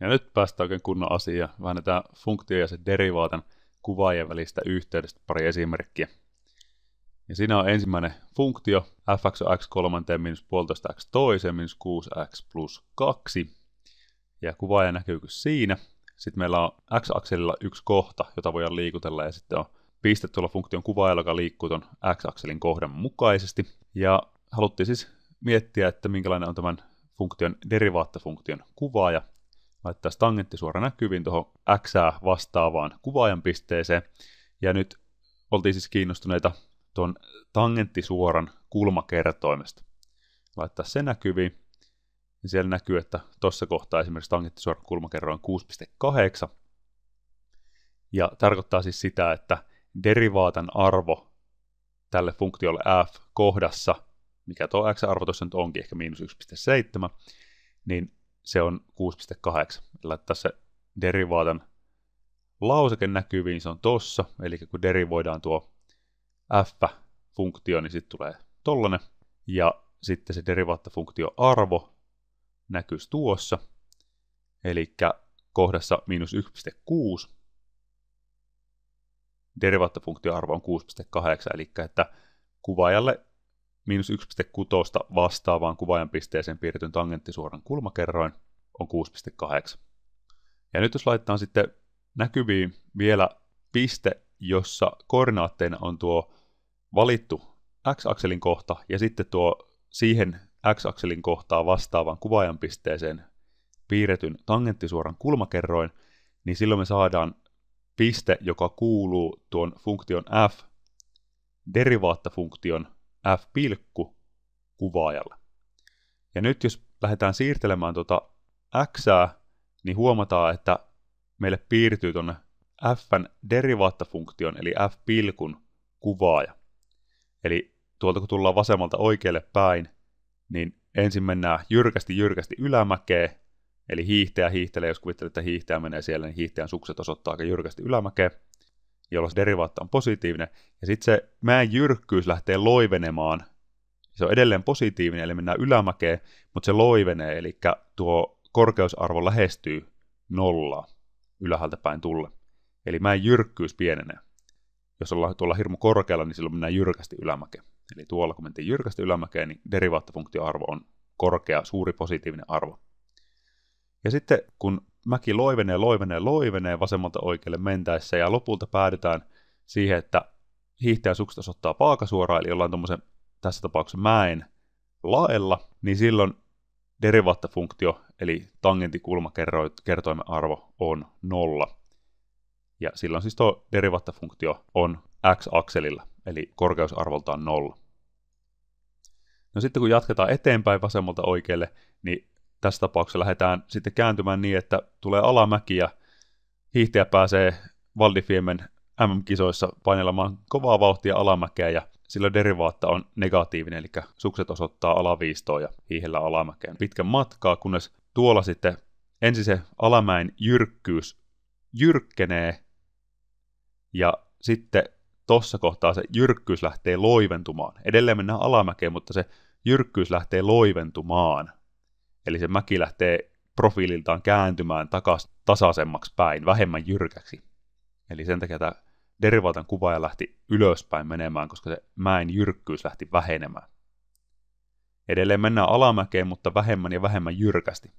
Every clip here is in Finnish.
Ja nyt päästään oikein kunnon asiaan. Väännetään funktio ja sen derivaatan kuvaajien välistä yhteydestä pari esimerkkiä. Ja siinä on ensimmäinen funktio, fx on x kolmanteen minus puolitoista x toiseen minus 6x plus 2. Ja kuvaaja näkyykö siinä. Sitten meillä on x-akselilla yksi kohta, jota voidaan liikutella, ja sitten on piste tuolla funktion kuvaajalla, joka liikkuu tuon x-akselin kohdan mukaisesti. Ja haluttiin siis miettiä, että minkälainen on tämän funktion derivaattafunktion kuvaaja, laittaisi tangentti suora näkyviin tuohon x vastaavaan kuvaajan pisteeseen. Ja nyt oltiin siis kiinnostuneita tuon tangenttisuoran kulmakertoimesta. Laittaa se näkyviin. Niin siellä näkyy, että tuossa kohtaa esimerkiksi tangenttisuoran on 6,8. Ja tarkoittaa siis sitä, että derivaatan arvo tälle funktiolle f kohdassa, mikä tuo x-arvo tuossa nyt onkin, ehkä miinus 1,7, niin se on 6.8. Laittaa se derivaatan lauseke näkyviin, se on tossa, eli kun derivoidaan tuo f-funktio, niin sitten tulee tollanen, ja sitten se derivaattafunktio arvo näkyy tuossa, eli kohdassa miinus 1,6, derivaattafunktioarvo on 6,8, eli että kuvaajalle miinus 1,6 vastaavaan kuvaajan pisteeseen piirretyn tangenttisuoran kulmakerroin on 6,8. Ja nyt jos laitetaan sitten näkyviin vielä piste, jossa koordinaatteina on tuo valittu x-akselin kohta ja sitten tuo siihen x-akselin kohtaa vastaavan kuvaajan pisteeseen piirretyn tangenttisuoran kulmakerroin, niin silloin me saadaan piste, joka kuuluu tuon funktion f derivaattafunktion f-pilkku kuvaajalle. Ja nyt jos lähdetään siirtelemään tuota x, niin huomataan, että meille piirtyy tuonne fn derivaattafunktion, eli f-pilkun kuvaaja. Eli tuolta kun tullaan vasemmalta oikealle päin, niin ensin mennään jyrkästi jyrkästi ylämäkeen, eli hiihteä hiihtelee, jos kuvittelette, että hiihteä menee siellä, niin hiihteän sukset osoittaa aika jyrkästi ylämäkeen jolloin se derivaatta on positiivinen, ja sitten se mäen jyrkkyys lähtee loivenemaan, se on edelleen positiivinen, eli mennään ylämäkeen, mutta se loivenee, eli tuo korkeusarvo lähestyy nollaa ylhäältä päin tulle. Eli mäen jyrkkyys pienenee. Jos ollaan tuolla hirmu korkealla, niin silloin mennään jyrkästi ylämäkeen. Eli tuolla kun mentiin jyrkästi ylämäkeen, niin derivaattifunktioarvo on korkea, suuri positiivinen arvo. Ja sitten kun mäki loivenee, loivenee, loivenee vasemmalta oikealle mentäessä ja lopulta päädytään siihen, että hiihtäjä sukset ottaa suoraan, eli jollain tuommoisen tässä tapauksessa mäen laella, niin silloin derivaattafunktio, eli tangentikulmakertoimen arvo on nolla. Ja silloin siis tuo derivaattafunktio on x-akselilla, eli korkeusarvoltaan nolla. No sitten kun jatketaan eteenpäin vasemmalta oikealle, niin tässä tapauksessa lähdetään sitten kääntymään niin, että tulee alamäki ja hiihtäjä pääsee Valdifiemen MM-kisoissa painelemaan kovaa vauhtia alamäkeä ja sillä derivaatta on negatiivinen, eli sukset osoittaa alaviistoa ja hiihellä alamäkeen pitkän matkaa, kunnes tuolla sitten ensin se alamäen jyrkkyys jyrkkenee ja sitten tossa kohtaa se jyrkkyys lähtee loiventumaan. Edelleen mennään alamäkeen, mutta se jyrkkyys lähtee loiventumaan Eli se mäki lähtee profiililtaan kääntymään takas tasaisemmaksi päin, vähemmän jyrkäksi. Eli sen takia tämä derivaatan kuvaaja lähti ylöspäin menemään, koska se mäen jyrkkyys lähti vähenemään. Edelleen mennään alamäkeen, mutta vähemmän ja vähemmän jyrkästi.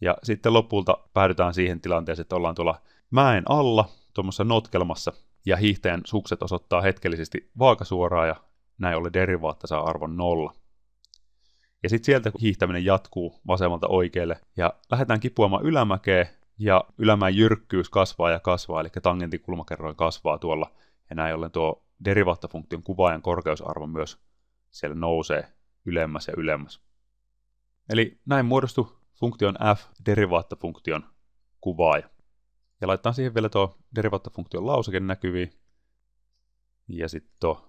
Ja sitten lopulta päädytään siihen tilanteeseen, että ollaan tuolla mäen alla, tuommoisessa notkelmassa, ja hiihtäjän sukset osoittaa hetkellisesti vaakasuoraa, ja näin ollen derivaatta saa arvon nolla. Ja sitten sieltä hiihtäminen jatkuu vasemmalta oikealle ja lähdetään kipuamaan ylämäkeä ja ylämäen jyrkkyys kasvaa ja kasvaa, eli tangentin kulmakerroin kasvaa tuolla. Ja näin ollen tuo derivaattafunktion kuvaajan korkeusarvo myös siellä nousee ylemmäs ja ylemmäs. Eli näin muodostuu funktion f derivaattafunktion kuvaaja. Ja laitetaan siihen vielä tuo derivaattafunktion lauseke näkyviin. Ja sitten tuo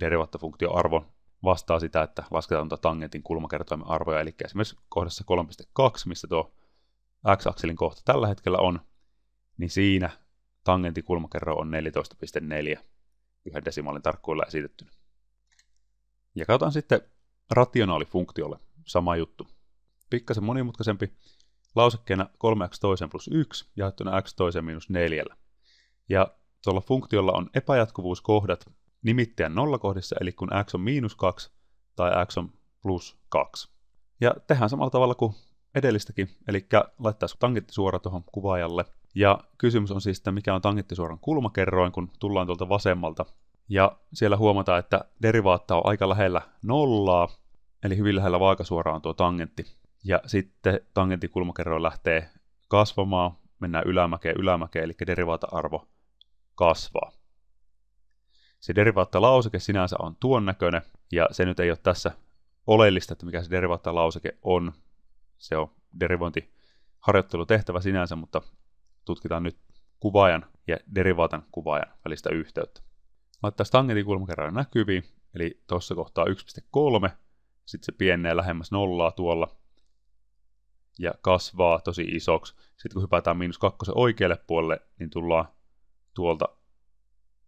derivaattafunktion arvon vastaa sitä, että lasketaan tuota tangentin kulmakertoimen arvoja, eli esimerkiksi kohdassa 3.2, missä tuo x-akselin kohta tällä hetkellä on, niin siinä tangentin kulmakerro on 14.4 yhden desimaalin tarkkuudella esitettynä. Ja katsotaan sitten rationaalifunktiolle sama juttu. Pikkasen monimutkaisempi lausekkeena 3x toisen plus 1 jaettuna x toisen miinus 4. Ja tuolla funktiolla on epäjatkuvuuskohdat, nimittäjän nollakohdissa, eli kun x on miinus 2 tai x on plus 2. Ja tehdään samalla tavalla kuin edellistäkin, eli laittaisiin tangenttisuora tuohon kuvaajalle. Ja kysymys on siis, että mikä on tangenttisuoran kulmakerroin, kun tullaan tuolta vasemmalta. Ja siellä huomataan, että derivaatta on aika lähellä nollaa, eli hyvin lähellä vaakasuoraa on tuo tangentti. Ja sitten tangentin lähtee kasvamaan, mennään ylämäkeen ylämäkeen, eli derivaata-arvo kasvaa se derivaattalauseke sinänsä on tuon näköinen, ja se nyt ei ole tässä oleellista, että mikä se derivaattalauseke on. Se on derivointiharjoittelutehtävä sinänsä, mutta tutkitaan nyt kuvaajan ja derivaatan kuvaajan välistä yhteyttä. Laittaa tangentin kulmakerran näkyviin, eli tuossa kohtaa 1.3, sitten se pienee lähemmäs nollaa tuolla, ja kasvaa tosi isoksi. Sitten kun hypätään miinus kakkosen oikealle puolelle, niin tullaan tuolta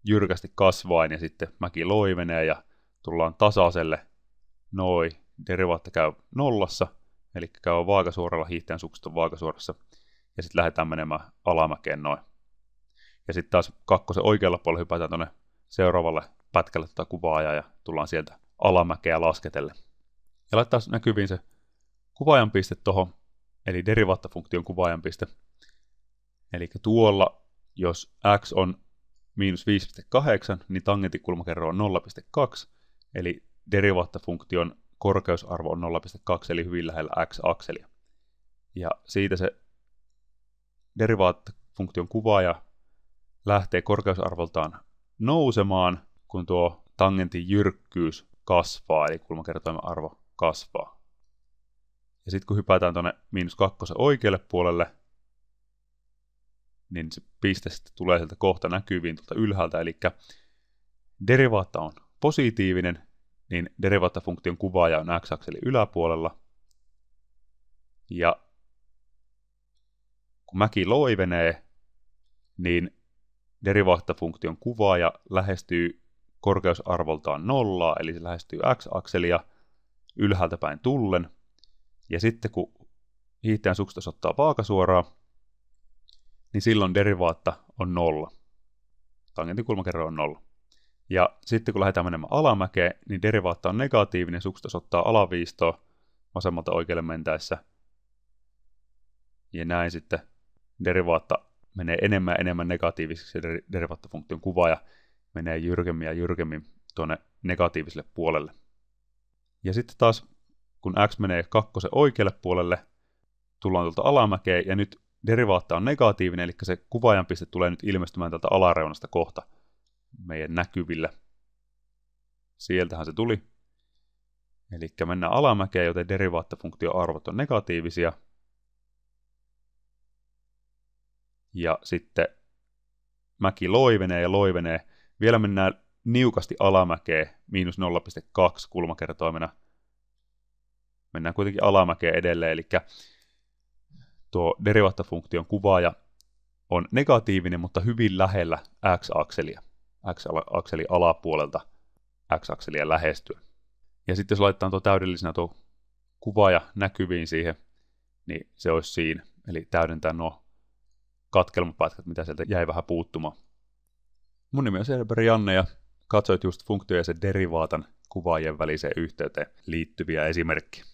jyrkästi kasvain ja sitten mäki loivenee ja tullaan tasaiselle. Noi, derivaatta käy nollassa, eli käy vaakasuoralla, hiihtäjän sukset on vaakasuorassa, ja sitten lähdetään menemään alamäkeen noin. Ja sitten taas kakkosen oikealla puolella hypätään tuonne seuraavalle pätkälle tuota kuvaaja ja tullaan sieltä alamäkeä lasketelle. Ja laittaa näkyviin se kuvaajan piste tuohon, eli derivaattafunktion kuvaajan piste. Eli tuolla, jos x on miinus 5,8, niin tangenttikulmakerro on 0,2, eli derivaattifunktion korkeusarvo on 0,2, eli hyvin lähellä x-akselia. Ja siitä se derivaattifunktion kuvaaja lähtee korkeusarvoltaan nousemaan, kun tuo tangentin jyrkkyys kasvaa, eli kulmakertoimen arvo kasvaa. Ja sitten kun hypätään tuonne miinus kakkosen oikealle puolelle, niin se piste sitten tulee sieltä kohta näkyviin tuolta ylhäältä, eli derivaatta on positiivinen, niin derivaattafunktion kuvaaja on x akseli yläpuolella, ja kun mäki loivenee, niin derivaattafunktion kuvaaja lähestyy korkeusarvoltaan nollaa, eli se lähestyy x-akselia ylhäältä päin tullen. Ja sitten kun hiihtäjän sukset ottaa vaakasuoraa, niin silloin derivaatta on nolla. Tangentin kulmakerroin on nolla. Ja sitten kun lähdetään menemään alamäkeen, niin derivaatta on negatiivinen, suksi ottaa alaviistoa vasemmalta oikealle mentäessä. Ja näin sitten derivaatta menee enemmän ja enemmän negatiiviseksi se derivaattofunktion kuva ja menee jyrkemmin ja jyrkemmin tuonne negatiiviselle puolelle. Ja sitten taas kun x menee kakkosen oikealle puolelle, tullaan tuolta alamäkeen ja nyt derivaatta on negatiivinen, eli se kuvaajan piste tulee nyt ilmestymään tältä alareunasta kohta meidän näkyville. Sieltähän se tuli. Eli mennään alamäkeen, joten derivaattifunktion arvot on negatiivisia. Ja sitten mäki loivenee ja loivenee. Vielä mennään niukasti alamäkeen, miinus 0,2 kulmakertoimena. Mennään kuitenkin alamäkeen edelleen, eli tuo derivaattafunktion kuvaaja on negatiivinen, mutta hyvin lähellä x-akselia, x-akseli alapuolelta x-akselia lähestyä. Ja sitten jos laitetaan tuo täydellisenä tuo kuvaaja näkyviin siihen, niin se olisi siinä. Eli täydentää nuo katkelmapätkät, mitä sieltä jäi vähän puuttumaan. Mun nimi on Serber Janne ja katsoit just funktio ja sen derivaatan kuvaajien väliseen yhteyteen liittyviä esimerkkejä.